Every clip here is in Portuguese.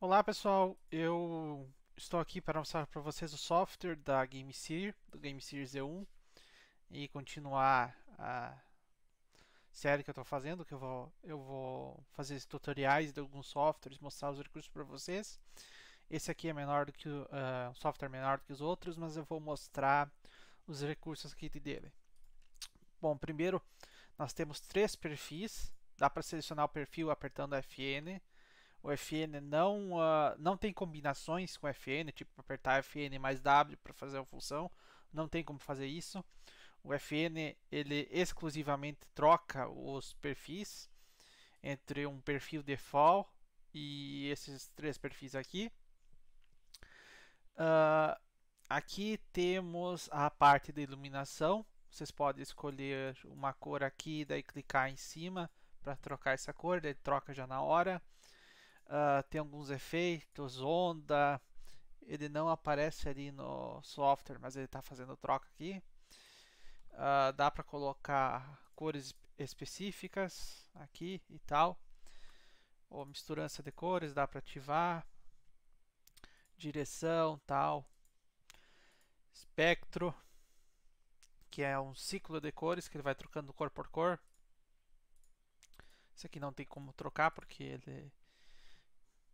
Olá pessoal, eu estou aqui para mostrar para vocês o software da GameSeer, do GameSeer Z1 e continuar a série que eu estou fazendo, que eu vou, eu vou fazer tutoriais de alguns softwares, mostrar os recursos para vocês. Esse aqui é menor do que o uh, software menor do que os outros, mas eu vou mostrar os recursos que tem dele. Bom, primeiro nós temos três perfis, dá para selecionar o perfil apertando Fn, o Fn não, uh, não tem combinações com Fn, tipo apertar Fn mais W para fazer uma função, não tem como fazer isso. O Fn ele exclusivamente troca os perfis entre um perfil default e esses três perfis aqui. Uh, aqui temos a parte da iluminação. Vocês podem escolher uma cor aqui, daí clicar em cima para trocar essa cor, daí troca já na hora uh, tem alguns efeitos, onda, ele não aparece ali no software, mas ele está fazendo troca aqui. Uh, dá para colocar cores específicas aqui e tal. Ou misturança de cores, dá para ativar. Direção, tal. Espectro, que é um ciclo de cores que ele vai trocando cor por cor. Isso aqui não tem como trocar porque ele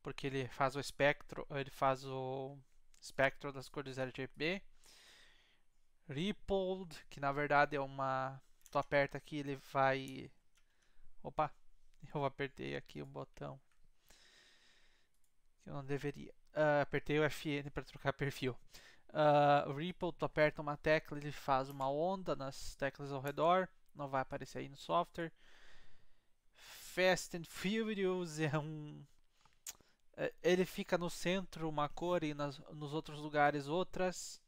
porque ele faz o espectro, ele faz o espectro das cores RGB. Rippled, que na verdade é uma, tu aperta aqui, ele vai Opa, eu apertei aqui o botão que eu não deveria. Uh, apertei o Fn para trocar perfil. Uh, Ripple, tu aperta uma tecla, ele faz uma onda nas teclas ao redor, não vai aparecer aí no software. Fast and Furious é um é, ele fica no centro uma cor e nas, nos outros lugares outras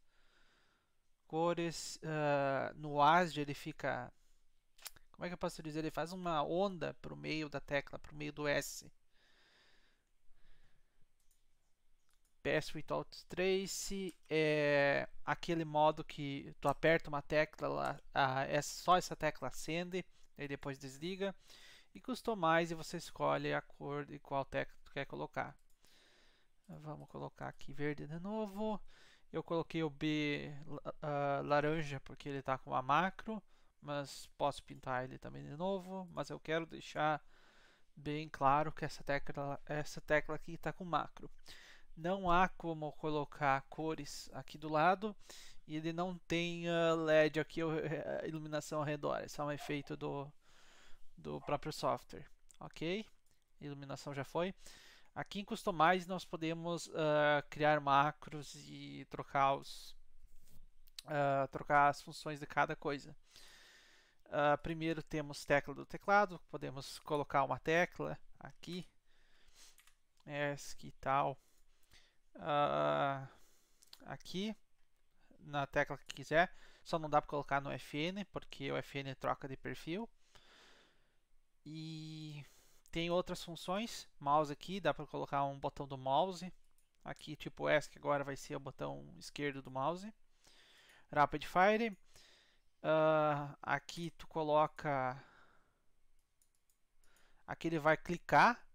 cores. Uh, no ASD ele fica. Como é que eu posso dizer? Ele faz uma onda para o meio da tecla, para o meio do S. Pass Without Trace é aquele modo que tu aperta uma tecla, é só essa tecla acende, e depois desliga. E custou mais e você escolhe a cor e qual tecla quer colocar. Vamos colocar aqui verde de novo. Eu coloquei o B uh, laranja porque ele está com a macro, mas posso pintar ele também de novo. Mas eu quero deixar bem claro que essa tecla, essa tecla aqui está com macro. Não há como colocar cores aqui do lado e ele não tem uh, LED aqui, eh, eh, iluminação ao redor. Isso é um efeito do, do próprio software, ok? iluminação já foi. Aqui em Customize nós podemos uh, criar macros e trocar, os, uh, trocar as funções de cada coisa. Uh, primeiro temos tecla do teclado, podemos colocar uma tecla aqui, ESC tal, uh, aqui, na tecla que quiser, só não dá para colocar no FN, porque o FN troca de perfil. E tem outras funções, mouse aqui, dá para colocar um botão do mouse. Aqui tipo S, que agora vai ser o botão esquerdo do mouse. Rapid Fire. Uh, aqui tu coloca... Aqui ele vai clicar.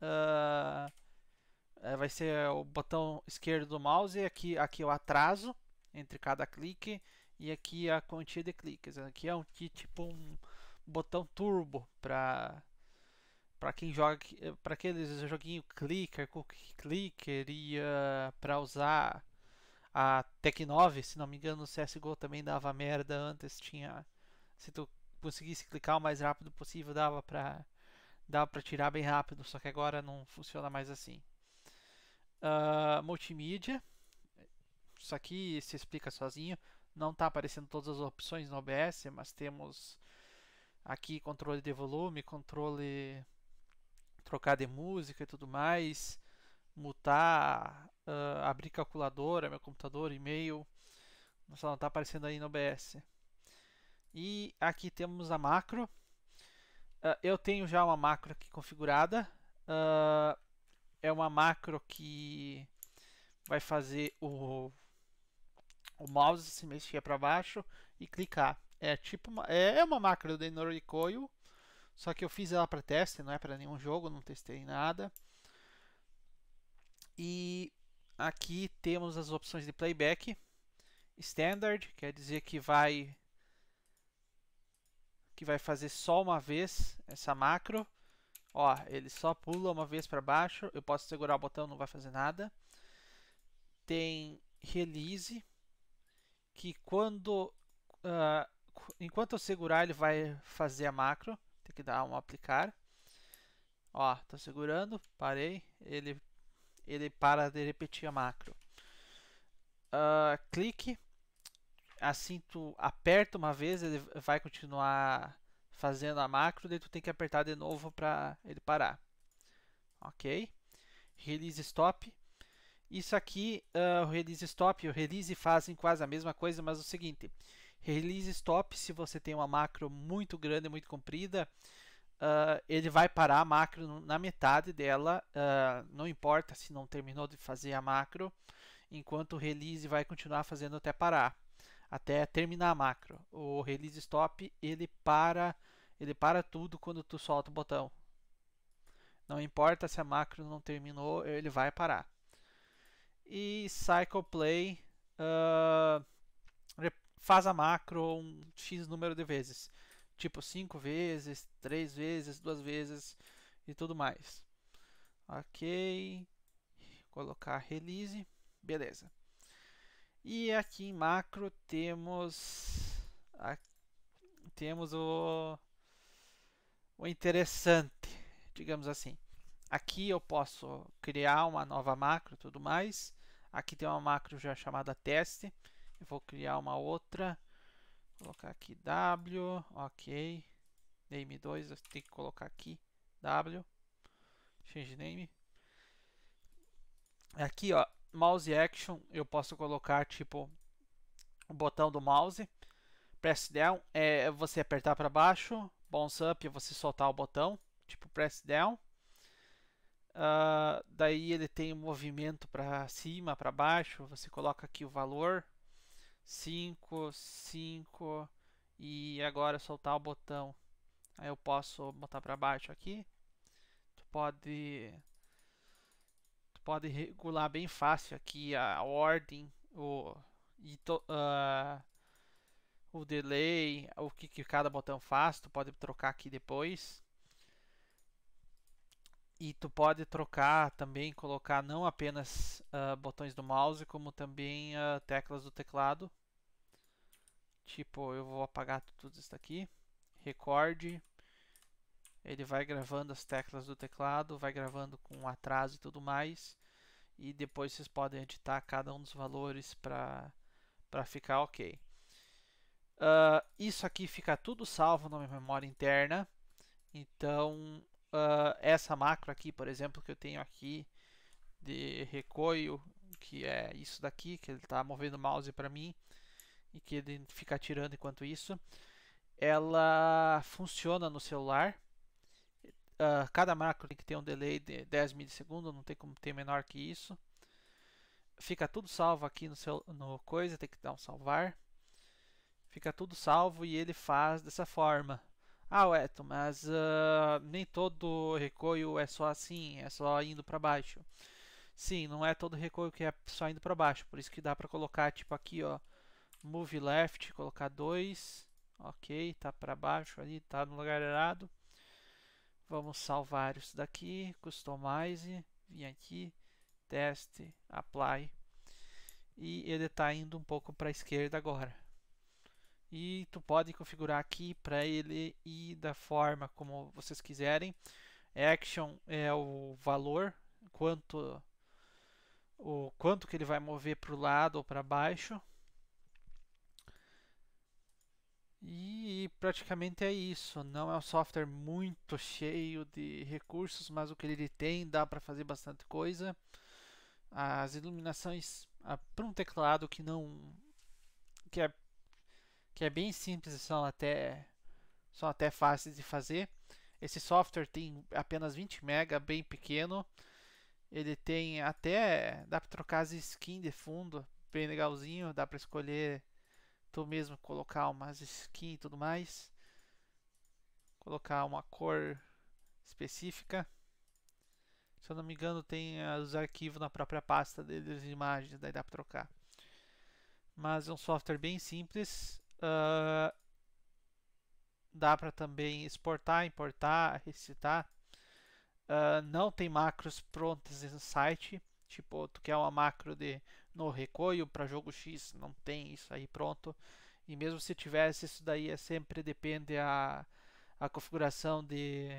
Uh, vai ser o botão esquerdo do mouse. Aqui, aqui é o atraso entre cada clique. E aqui é a quantia de cliques. Aqui é um, tipo um botão turbo para para quem joga, eh, para aqueles joguinho clicker, cookie clicker e uh, para usar a Tec 9, se não me engano, o CS:GO também dava merda antes, tinha se tu conseguisse clicar o mais rápido possível, dava para dava para tirar bem rápido, só que agora não funciona mais assim. Uh, multimídia, isso aqui se explica sozinho. Não está aparecendo todas as opções no OBS, mas temos aqui controle de volume, controle trocar de música e tudo mais, mutar, uh, abrir calculadora, meu computador, e-mail. Só não está aparecendo aí no OBS. E aqui temos a macro. Uh, eu tenho já uma macro aqui configurada. Uh, é uma macro que vai fazer o, o mouse se mexer para baixo e clicar. É tipo uma, é, é uma macro do Noricoil. Só que eu fiz ela para teste, não é para nenhum jogo, não testei nada. E aqui temos as opções de playback. Standard, quer dizer que vai que vai fazer só uma vez essa macro. Ó, ele só pula uma vez para baixo. Eu posso segurar o botão, não vai fazer nada. Tem release, que quando uh, enquanto eu segurar ele vai fazer a macro que dá um aplicar. Ó, tô segurando, parei, ele, ele para de repetir a macro. Uh, clique, assim tu aperta uma vez, ele vai continuar fazendo a macro, daí tu tem que apertar de novo para ele parar. Ok? Release stop. Isso aqui, uh, o release stop e o release fazem quase a mesma coisa, mas é o seguinte, Release stop, se você tem uma macro muito grande, muito comprida, uh, ele vai parar a macro na metade dela, uh, não importa se não terminou de fazer a macro, enquanto o release vai continuar fazendo até parar, até terminar a macro. O release stop, ele para, ele para tudo quando tu solta o botão. Não importa se a macro não terminou, ele vai parar. E cycle play uh, ah, faz a macro um X número de vezes. Tipo 5 vezes, 3 vezes, 2 vezes e tudo mais. Ok. Colocar release. Beleza. E aqui em macro temos a, temos o, o interessante, digamos assim. Aqui eu posso criar uma nova macro tudo mais. Aqui tem uma macro já chamada teste eu vou criar uma outra. Colocar aqui W, ok. Name 2, eu tenho que colocar aqui W. Change name. Aqui, ó, mouse action, eu posso colocar tipo o botão do mouse. Press down é você apertar para baixo, bounce up é você soltar o botão, tipo press down. Uh, daí ele tem um movimento para cima, para baixo. Você coloca aqui o valor 5, 5 e agora soltar o botão. Aí eu posso botar para baixo aqui. Tu pode tu pode regular bem fácil aqui a ordem, o e to, uh, o delay, o que, que cada botão faz, tu pode trocar aqui depois e tu pode trocar também, colocar não apenas uh, botões do mouse, como também uh, teclas do teclado. Tipo, eu vou apagar tudo isso daqui. Recorde. Ele vai gravando as teclas do teclado, vai gravando com atraso e tudo mais. E depois vocês podem editar cada um dos valores para ficar ok. Uh, isso aqui fica tudo salvo na minha memória interna. Então uh, essa macro aqui, por exemplo, que eu tenho aqui de recolho, que é isso daqui, que ele está movendo o mouse para mim e que ele fica tirando enquanto isso, ela funciona no celular. Uh, cada macro tem que ter um delay de 10 milissegundos, não tem como ter menor que isso. Fica tudo salvo aqui no, seu, no coisa, tem que dar um salvar. Fica tudo salvo e ele faz dessa forma. Ah, Eto, mas uh, ah, nem todo recolho é só assim, é só indo para baixo. Sim, não é todo recolho que é só indo para baixo, por isso que dá para colocar tipo aqui, ó, move left, colocar 2, ok, tá para baixo ali, tá no lugar errado. Vamos salvar isso daqui, customize, vim aqui, teste, apply. E ele está indo um pouco para a esquerda agora e tu pode configurar aqui para ele ir da forma como vocês quiserem. Action é o valor, quanto o quanto que ele vai mover para o lado ou para baixo. E praticamente é isso. Não é um software muito cheio de recursos, mas o que ele tem dá para fazer bastante coisa. As iluminações ah, para um teclado que não que é que é bem simples são até, são até fáceis de fazer. Esse software tem apenas 20 mega, bem pequeno. Ele tem até. dá para trocar as skins de fundo, bem legalzinho. Dá para escolher tu mesmo colocar umas skins e tudo mais. Colocar uma cor específica. Se eu não me engano, tem eh, os arquivos na própria pasta de imagens, daí dá para trocar. Mas é um software bem simples. Uh, dá para também exportar, importar, recitar. Uh, não tem macros prontas no site. Tipo, tu quer uma macro de no recolho para jogo X, não tem isso aí pronto. E mesmo se tivesse, isso daí é sempre depende a, a configuração de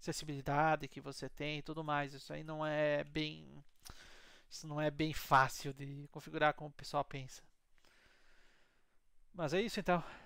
acessibilidade que você tem e tudo mais. Isso aí não é bem isso não é bem fácil de configurar como o pessoal pensa. Mas é isso então.